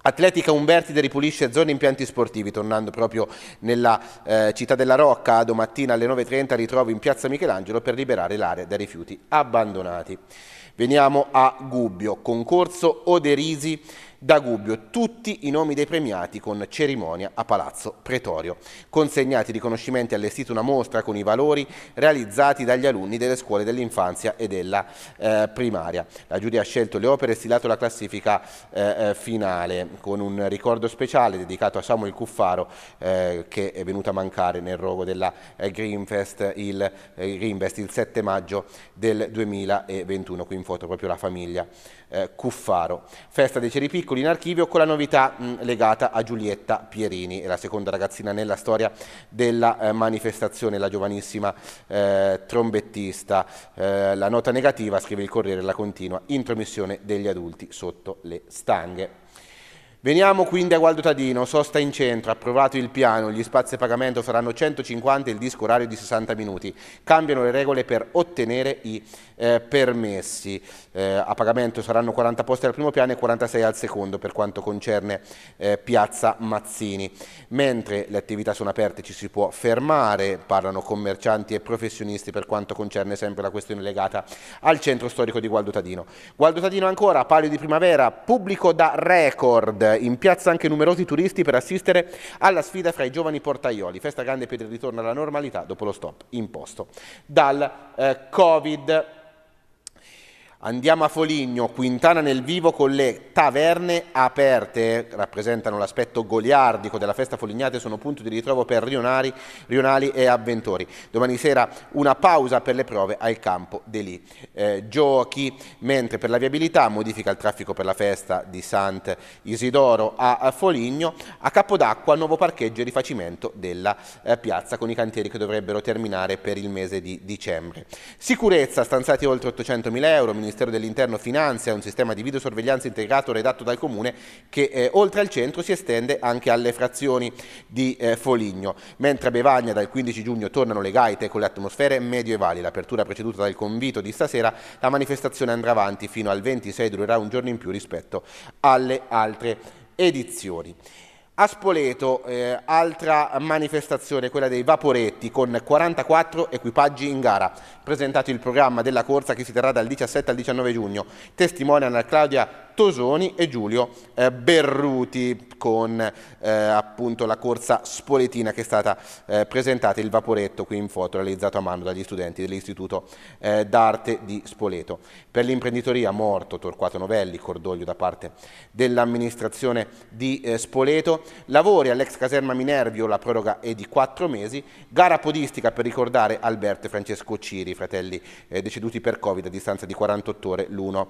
Atletica Umbertide ripulisce zone impianti sportivi, tornando proprio nella eh, città della Rocca, domattina alle 9.30 ritrovo in piazza Michelangelo per liberare l'area dai rifiuti abbandonati. Veniamo a Gubbio, concorso Oderisi da Gubbio, tutti i nomi dei premiati con cerimonia a Palazzo Pretorio. Consegnati riconoscimenti allestita una mostra con i valori realizzati dagli alunni delle scuole dell'infanzia e della eh, primaria. La giuria ha scelto le opere e stilato la classifica eh, eh finale con un ricordo speciale dedicato a Samuel Cuffaro eh, che è venuto a mancare nel rogo della eh, Greenfest il, eh, Greenfest il 7 maggio del 2021, qui in foto proprio la famiglia Cuffaro. Festa dei Ceripicchi piccoli in archivio con la novità mh, mm, legata a Giulietta Pierini, la seconda ragazzina nella storia della eh, manifestazione, la giovanissima eh, trombettista. Eh, la nota negativa, scrive il Corriere, la continua intromissione degli adulti sotto le stanghe. Veniamo quindi a Gualdo Tadino, sosta in centro, approvato il piano, gli spazi a pagamento saranno 150 e il disco orario di 60 minuti. Cambiano le regole per ottenere i eh, permessi. Eh, a pagamento saranno 40 posti al primo piano e 46 al secondo per quanto concerne eh, Piazza Mazzini. Mentre le attività sono aperte ci si può fermare, parlano commercianti e professionisti per quanto concerne sempre la questione legata al centro storico di Gualdo Tadino. Gualdo Tadino ancora, palio di primavera, pubblico da record eh, in piazza anche numerosi turisti per assistere alla sfida fra i giovani portaioli. Festa grande per il ritorno alla normalità dopo lo stop imposto dal eh, Covid. Andiamo a Foligno, Quintana nel vivo con le taverne aperte, rappresentano l'aspetto goliardico della festa Folignate, e sono punto di ritrovo per rionari, rionali e avventori. Domani sera una pausa per le prove al campo Delì. Eh, giochi, mentre per la viabilità modifica il traffico per la festa di Sant'Isidoro a Foligno, a Capodacqua nuovo parcheggio e rifacimento della eh, piazza con i cantieri che dovrebbero terminare per il mese di dicembre. Sicurezza, stanziati oltre 800.000 euro, Ministero dell'Interno finanzia un sistema di videosorveglianza integrato redatto dal Comune che eh, oltre al centro si estende anche alle frazioni di eh, Foligno. Mentre a Bevagna dal 15 giugno tornano le gaite con le atmosfere medioevali. L'apertura preceduta dal convito di stasera, la manifestazione andrà avanti fino al 26, durerà un giorno in più rispetto alle altre edizioni. A Spoleto, eh, altra manifestazione, quella dei Vaporetti, con 44 equipaggi in gara. Presentato il programma della corsa che si terrà dal 17 al 19 giugno. Testimoniano Claudia Tosoni e Giulio eh, Berruti con eh, appunto la corsa spoletina che è stata eh, presentata il vaporetto qui in foto realizzato a mano dagli studenti dell'Istituto eh, d'Arte di Spoleto. Per l'imprenditoria morto Torquato Novelli, cordoglio da parte dell'amministrazione di eh, Spoleto, lavori all'ex caserma Minervio, la proroga è di quattro mesi, gara podistica per ricordare Alberto e Francesco Ciri, fratelli eh, deceduti per Covid a distanza di 48 ore l'uno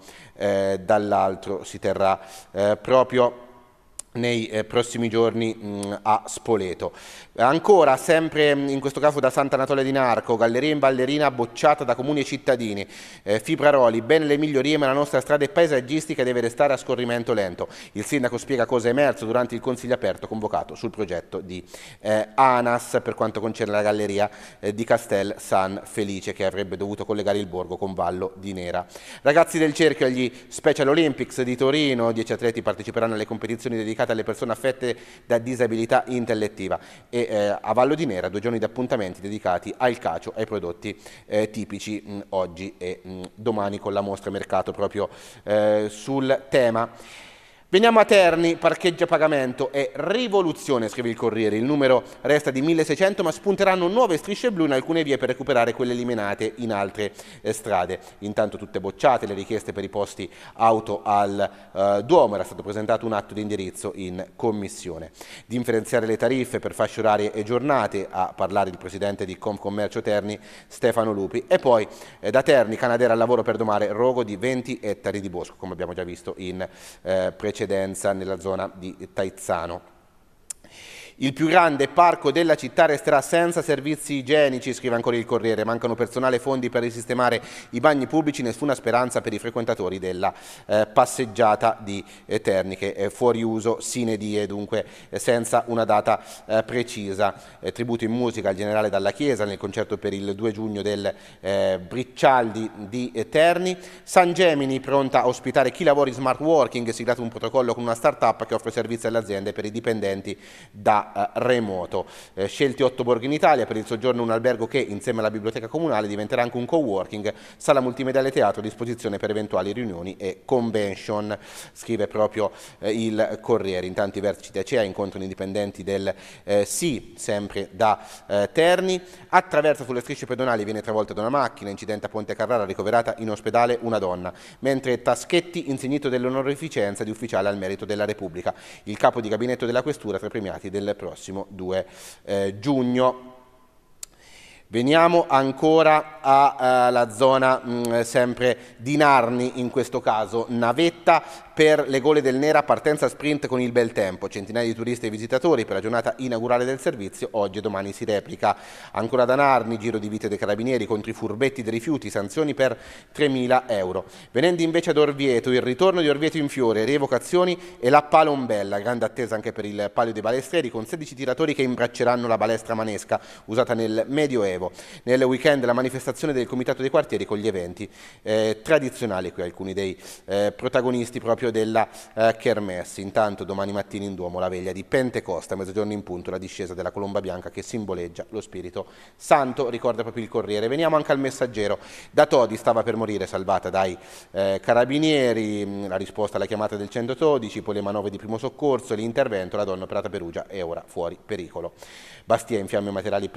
dall'altro si terrà eh, proprio nei eh, prossimi giorni mh, mm, a Spoleto. Ancora, sempre mm, in questo caso da Sant'Anatolia di Narco, galleria in ballerina bocciata da comuni e cittadini, eh, Fibraroli, bene le migliorie ma la nostra strada è paesaggistica e deve restare a scorrimento lento. Il sindaco spiega cosa è emerso durante il consiglio aperto convocato sul progetto di eh, ANAS per quanto concerne la galleria eh, di Castel San Felice che avrebbe dovuto collegare il borgo con Vallo di Nera. Ragazzi del cerchio agli Special Olympics di Torino, 10 atleti parteciperanno alle competizioni dedicate dedicata alle persone affette da disabilità intellettiva e eh, a Vallo di Nera due giorni di appuntamenti dedicati al cacio, ai prodotti eh, tipici mh, oggi e mh, domani con la mostra mercato proprio eh, sul tema. Veniamo a Terni, parcheggio a pagamento e rivoluzione, scrive il Corriere. Il numero resta di 1600 ma spunteranno nuove strisce blu in alcune vie per recuperare quelle eliminate in altre eh, strade. Intanto tutte bocciate le richieste per i posti auto al eh, Duomo, era stato presentato un atto di indirizzo in commissione. Differenziare le tariffe per fasce orarie e giornate, a parlare il presidente di Confcommercio Terni Stefano Lupi. E poi eh, da Terni, Canadera al lavoro per domare rogo di 20 ettari di bosco, come abbiamo già visto in eh, precedenza precedenza nella zona di Taizzano. Il più grande parco della città resterà senza servizi igienici, scrive ancora il Corriere. Mancano personale e fondi per risistemare i bagni pubblici, nessuna speranza per i frequentatori della eh, passeggiata di eh, Terniche. Eh, fuori uso sine die, dunque eh, senza una data eh, precisa. Eh, tributo in musica al generale Dalla Chiesa nel concerto per il 2 giugno del Briccialdi di Terni. San Gemini pronta a ospitare chi lavora in smart working, siglato un protocollo con una start-up che offre servizi alle aziende per i dipendenti da da remoto. Eh, scelti otto borghi in Italia per il soggiorno un albergo che, insieme alla biblioteca comunale, diventerà anche un co-working, sala multimediale teatro a disposizione per eventuali riunioni e convention, scrive proprio eh, il Corriere. In tanti vertici di ACEA incontrano indipendenti del eh, sì, sempre da eh, Terni. Attraversa sulle strisce pedonali viene travolta da una macchina, incidente a Ponte Carrara, ricoverata in ospedale una donna, mentre Taschetti insignito dell'onorificenza di ufficiale al merito della Repubblica. Il capo di gabinetto della questura tra i premiati del prossimo 2 eh, giugno. Veniamo ancora alla eh, zona mh, mm, sempre di Narni, in questo caso navetta per le gole del Nera, partenza sprint con il bel tempo, centinaia di turisti e visitatori per la giornata inaugurale del servizio, oggi e domani si replica. Ancora da Narni, giro di vite dei carabinieri contro i furbetti dei rifiuti, sanzioni per 3.000 euro. Venendo invece ad Orvieto, il ritorno di Orvieto in fiore, rievocazioni e la palombella, grande attesa anche per il palio dei balestrieri con 16 tiratori che imbracceranno la balestra manesca usata nel Medioevo. Nel weekend la manifestazione partecipazione del Comitato dei Quartieri con gli eventi eh, tradizionali, qui alcuni dei eh, protagonisti proprio della eh, Kermesse. Intanto domani mattina in Duomo la veglia di Pentecosta, a mezzogiorno in punto la discesa della colomba bianca che simboleggia lo Spirito Santo, ricorda proprio il Corriere. Veniamo anche al messaggero, da Todi stava per morire, salvata dai eh, carabinieri, la risposta alla chiamata del 112, poi le manovre di primo soccorso, l'intervento, la donna operata Perugia è ora fuori pericolo. Bastia in fiamme materiali di,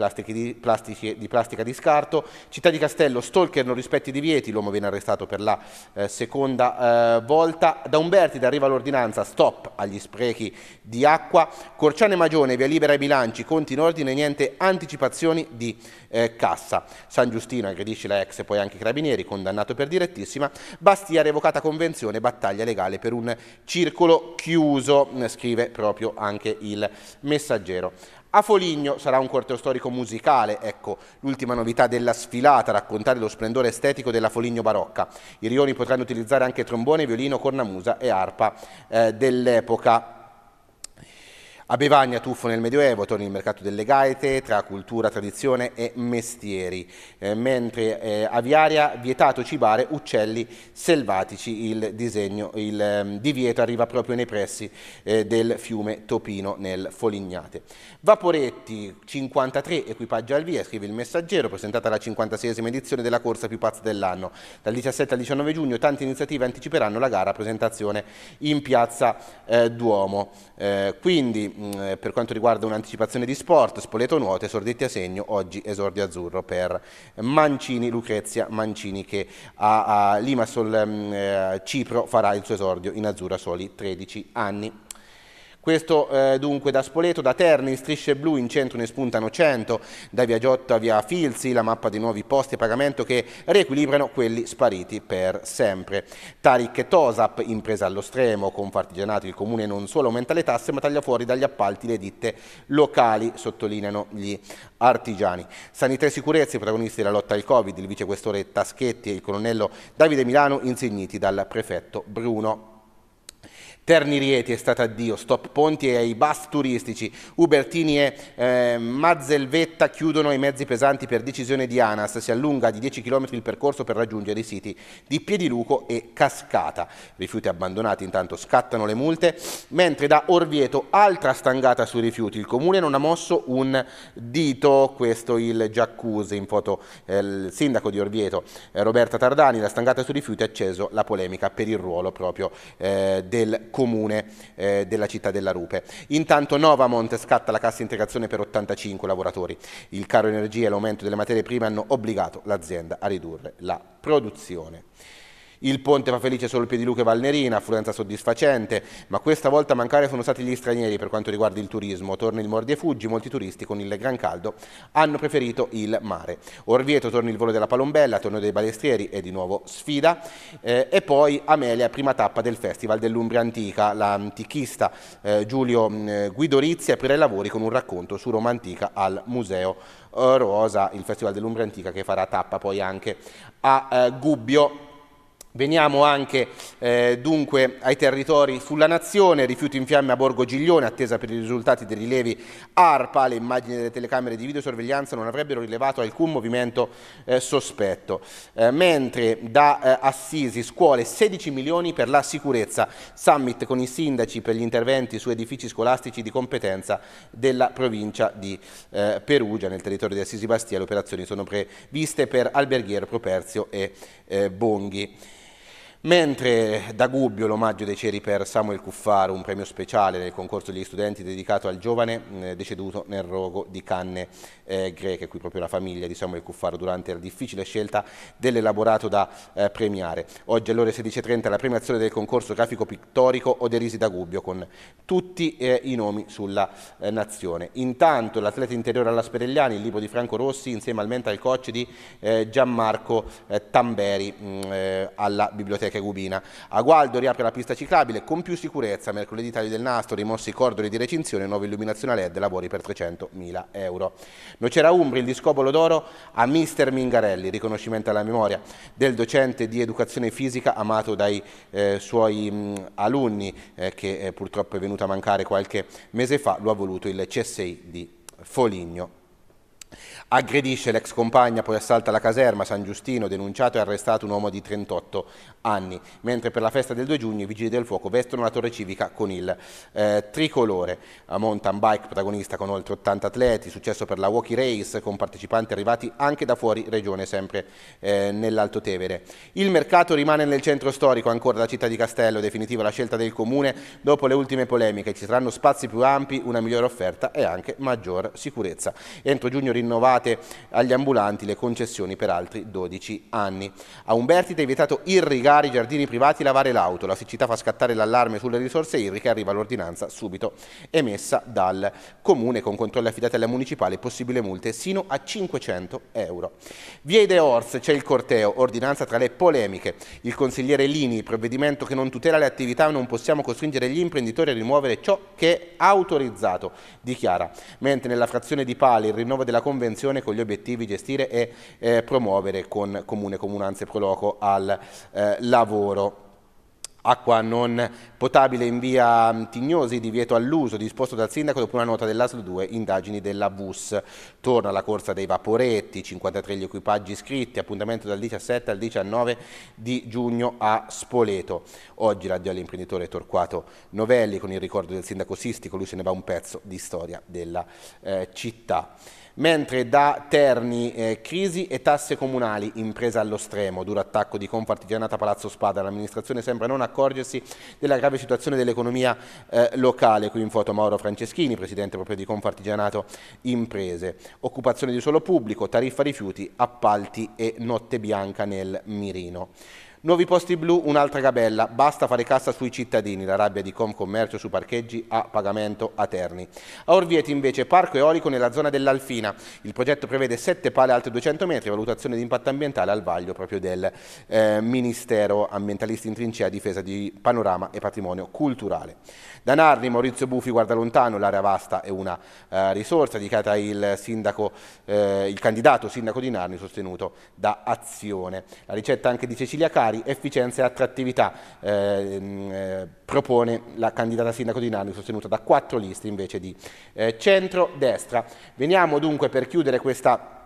plastici, di, plastica di scarto. Città di Castello, stalker non rispetti i divieti, l'uomo viene arrestato per la eh, seconda eh, volta. Da Umberti arriva l'ordinanza stop agli sprechi di acqua. Corciane Magione, via libera ai bilanci, conti in ordine, niente anticipazioni di eh, cassa. San Giustino aggredisce la ex e poi anche i carabinieri, condannato per direttissima. Bastia revocata convenzione, battaglia legale per un circolo chiuso, scrive proprio anche il messaggero. A Foligno sarà un corteo storico musicale, ecco, l'ultima novità della sfilata, raccontare lo splendore estetico della Foligno barocca. I rioni potranno utilizzare anche trombone, violino, cornamusa e arpa eh, dell'epoca. A Bevagna tuffo nel Medioevo, torna il mercato delle gaete tra cultura, tradizione e mestieri, eh, mentre eh, a Viaria vietato cibare uccelli selvatici, il, disegno, il eh, divieto arriva proprio nei pressi eh, del fiume Topino nel Folignate. Vaporetti 53 equipaggia al via, scrive il messaggero, presentata la 56esima edizione della corsa più pazza dell'anno. Dal 17 al 19 giugno tante iniziative anticiperanno la gara a presentazione in piazza eh, Duomo. Eh, quindi Mm, per quanto riguarda un'anticipazione di sport, Spoleto Nuote, sordetti a segno, oggi esordio azzurro per Mancini, Lucrezia Mancini che a, a Limassol mh, mm, eh, Cipro farà il suo esordio in azzurra soli 13 anni. Questo eh, dunque da Spoleto, da Terni, strisce blu in centro ne spuntano 100, da Via Giotta via Filzi la mappa dei nuovi posti a pagamento che riequilibrano quelli spariti per sempre. Tarik Tosap, impresa allo stremo, con partigianato il comune non solo aumenta le tasse ma taglia fuori dagli appalti le ditte locali, sottolineano gli artigiani. Sanità e sicurezza, i protagonisti della lotta al Covid, il vicequestore Taschetti e il colonnello Davide Milano insigniti dal prefetto Bruno. Terni Rieti è stata addio, Stop Ponti e ai bus turistici, Ubertini e eh, Mazzelvetta chiudono i mezzi pesanti per decisione di ANAS, si allunga di 10 km il percorso per raggiungere i siti di Piediluco e Cascata. Rifiuti abbandonati intanto scattano le multe, mentre da Orvieto altra stangata sui rifiuti, il comune non ha mosso un dito, questo il Giaccuse in foto eh, il sindaco di Orvieto eh, Roberta Tardani, la stangata sui rifiuti ha acceso la polemica per il ruolo proprio eh, del comune eh, della città della Rupe. Intanto Novamont scatta la cassa integrazione per 85 lavoratori. Il caro energia e l'aumento delle materie prime hanno obbligato l'azienda a ridurre la produzione. Il Ponte fa felice solo il Piediluca e Valnerina, affluenza soddisfacente, ma questa volta a mancare sono stati gli stranieri per quanto riguarda il turismo. Torna il mordi e fuggi, molti turisti con il gran caldo hanno preferito il mare. Orvieto torna il volo della Palombella, torno dei Balestrieri e di nuovo sfida. Eh, e poi Amelia, prima tappa del Festival dell'Umbria Antica. L'antichista eh, Giulio mm, eh, Guidorizzi aprirà i lavori con un racconto su Roma Antica al Museo eh, Rosa, il Festival dell'Umbria Antica che farà tappa poi anche a eh, Gubbio Veniamo anche eh, dunque ai territori sulla nazione, rifiuti in fiamme a Borgo Giglione, attesa per i risultati dei rilevi ARPA, le immagini delle telecamere di videosorveglianza non avrebbero rilevato alcun movimento eh, sospetto. Eh, mentre da eh, Assisi scuole 16 milioni per la sicurezza, summit con i sindaci per gli interventi su edifici scolastici di competenza della provincia di eh, Perugia, nel territorio di Assisi Bastia le operazioni sono previste per Alberghiero, Properzio e eh, Bonghi. Mentre da Gubbio l'omaggio dei ceri per Samuel Cuffaro, un premio speciale nel concorso degli studenti dedicato al giovane eh, deceduto nel rogo di canne eh, greche, qui proprio la famiglia di Samuel Cuffaro durante la difficile scelta dell'elaborato da eh, premiare. Oggi alle ore 16.30 la premiazione del concorso grafico pittorico Oderisi da Gubbio con tutti eh, i nomi sulla eh, nazione. Intanto l'atleta interiore alla Sperelliani, il libro di Franco Rossi insieme al mental coach di eh, Gianmarco Tamberi mh, mm, alla biblioteca Cherubina. A Gualdo riapre la pista ciclabile con più sicurezza, mercoledì tagli del nastro, rimossi i cordoli di recinzione, nuova illuminazione a LED, lavori per 300.000 euro. Nocera Umbri, il discobolo d'oro a Mister Mingarelli, riconoscimento alla memoria del docente di educazione fisica amato dai eh, suoi mh, mm, alunni eh, che eh, purtroppo è venuto a mancare qualche mese fa, lo ha voluto il CSI di Foligno. Aggredisce l'ex compagna, poi assalta la caserma San Giustino, denunciato e arrestato un uomo di 38 anni, mentre per la festa del 2 giugno i vigili del fuoco vestono la torre civica con il eh, tricolore. A mountain bike protagonista con oltre 80 atleti, successo per la Walkie Race con partecipanti arrivati anche da fuori regione, sempre eh, nell'Alto Tevere. Il mercato rimane nel centro storico ancora da Città di Castello, definitiva la scelta del comune dopo le ultime polemiche. Ci saranno spazi più ampi, una migliore offerta e anche maggior sicurezza. Entro giugno rinnovate agli ambulanti le concessioni per altri 12 anni. A Umbertite è vietato irrigare i giardini privati e lavare l'auto. La siccità fa scattare l'allarme sulle risorse irriche e arriva l'ordinanza subito emessa dal comune con controlli affidati alla municipale e possibile multe sino a 500 euro. Via De Ors c'è il corteo, ordinanza tra le polemiche. Il consigliere Lini, provvedimento che non tutela le attività, non possiamo costringere gli imprenditori a rimuovere ciò che è autorizzato, dichiara. Mentre nella frazione di Pali il rinnovo della concessione convenzione con gli obiettivi gestire e eh, promuovere con Comune Comunanze Proloco al eh, lavoro acqua non potabile in via mm, Tignosi, divieto all'uso disposto dal sindaco dopo una nota dell'ASL 2, indagini della VUS. Torna la corsa dei vaporetti, 53 gli equipaggi iscritti, appuntamento dal 17 al 19 di giugno a Spoleto. Oggi l'addio all'imprenditore Torquato Novelli con il ricordo del sindaco Sistico, lui se ne va un pezzo di storia della eh, città mentre da Terni eh, crisi e tasse comunali, impresa allo stremo, duro attacco di Confartigianata Palazzo Spada, l'amministrazione sembra non accorgersi della grave situazione dell'economia eh, locale, qui in foto Mauro Franceschini, presidente proprio di Confartigianato Imprese, occupazione di suolo pubblico, tariffa rifiuti, appalti e notte bianca nel mirino. Nuovi posti blu, un'altra gabella, basta fare cassa sui cittadini, la rabbia di Comcommercio su parcheggi a pagamento a Terni. A Orvieti invece parco eolico nella zona dell'Alfina, il progetto prevede sette pale alte 200 metri, valutazione di impatto ambientale al vaglio proprio del eh, Ministero Ambientalisti in trincea difesa di panorama e patrimonio culturale. Da Narni Maurizio Bufi guarda lontano, l'area vasta è una eh, risorsa dedicata il, sindaco, eh, il candidato sindaco di Narni sostenuto da Azione. La ricetta anche di Cecilia Cari, efficienza e attrattività, eh, mm, eh propone la candidata sindaco di Narni sostenuta da quattro liste invece di eh, centro-destra. Veniamo dunque per chiudere questa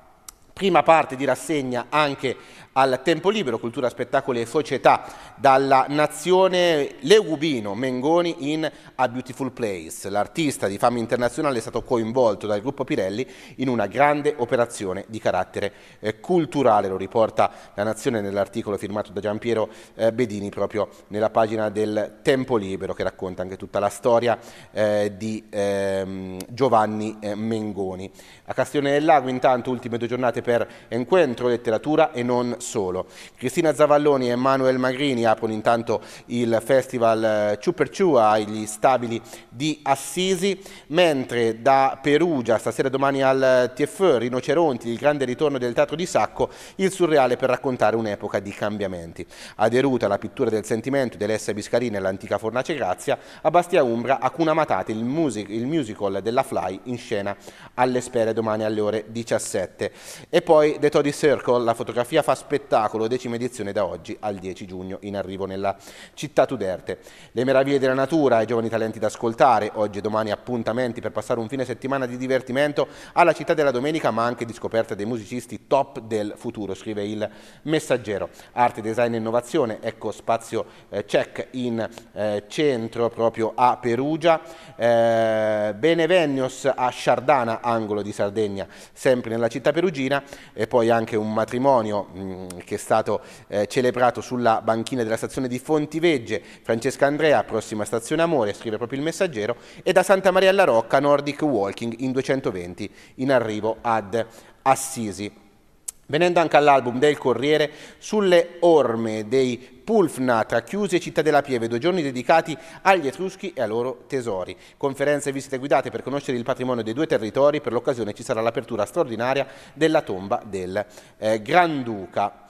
prima parte di rassegna anche al tempo libero, cultura, spettacoli e società, dalla nazione Leugubino Mengoni in A Beautiful Place. L'artista di fama internazionale è stato coinvolto dal gruppo Pirelli in una grande operazione di carattere eh, culturale, lo riporta la nazione nell'articolo firmato da Giampiero eh, Bedini proprio nella pagina del tempo libero che racconta anche tutta la storia eh, di ehm, Giovanni eh, Mengoni. A Castione del Lago intanto ultime due giornate per encuentro, letteratura e non solo. Cristina Zavalloni e Emanuele Magrini aprono intanto il festival eh, Ciù per Ciù agli stabili di Assisi, mentre da Perugia, stasera e domani al eh, TF, Rinoceronti, il grande ritorno del teatro di Sacco, il surreale per raccontare un'epoca di cambiamenti. Aderuta la pittura del sentimento dell'Essa Biscarini e l'antica Fornace Grazia, a Bastia Umbra a Cuna Matate il, music, il musical della Fly in scena alle Spere domani alle ore 17. E poi The Toddy Circle, la fotografia fa spettacolo, decima edizione da oggi al 10 giugno in arrivo nella città Tuderte. Le meraviglie della natura, i giovani talenti da ascoltare, oggi e domani appuntamenti per passare un fine settimana di divertimento alla città della domenica ma anche di scoperta dei musicisti top del futuro, scrive il messaggero. Arte, design e innovazione, ecco spazio eh, check in eh, centro proprio a Perugia, eh, Benevenios a Sciardana, angolo di Sardegna, sempre nella città perugina e poi anche un matrimonio mh, mm, che è stato eh, celebrato sulla banchina della stazione di Fontivegge, Francesca Andrea, prossima stazione Amore, scrive proprio il messaggero, e da Santa Maria alla Rocca Nordic Walking in 220 in arrivo ad Assisi. Venendo anche all'album del Corriere, sulle orme dei Pulfna tra Chiusi e Città della Pieve, due giorni dedicati agli Etruschi e ai loro tesori. Conferenze e visite guidate per conoscere il patrimonio dei due territori, per l'occasione ci sarà l'apertura straordinaria della tomba del eh, Granduca.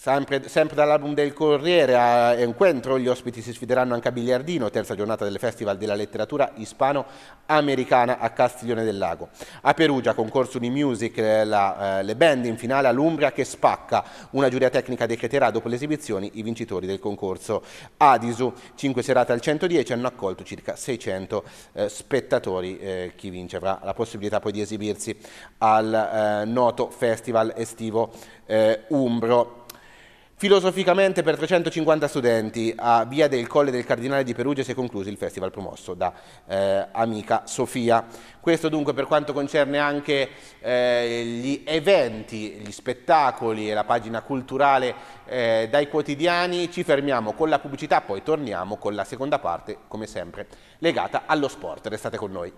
Sempre, sempre, dall'album del Corriere a Encuentro, gli ospiti si sfideranno anche a Biliardino, terza giornata del Festival della Letteratura Ispano-Americana a Castiglione del Lago. A Perugia, concorso di music, eh, la, eh, le band in finale all'Umbria che spacca. Una giuria tecnica decreterà dopo le esibizioni i vincitori del concorso. Adisu, Cinque serate al 110, hanno accolto circa 600 eh, spettatori. Eh, chi vince avrà la possibilità poi di esibirsi al eh, noto Festival estivo eh, Umbro. Filosoficamente per 350 studenti a Via del Colle del Cardinale di Perugia si è concluso il festival promosso da eh, amica Sofia. Questo dunque per quanto concerne anche eh, gli eventi, gli spettacoli e la pagina culturale eh, dai quotidiani. Ci fermiamo con la pubblicità, poi torniamo con la seconda parte, come sempre, legata allo sport. Restate con noi.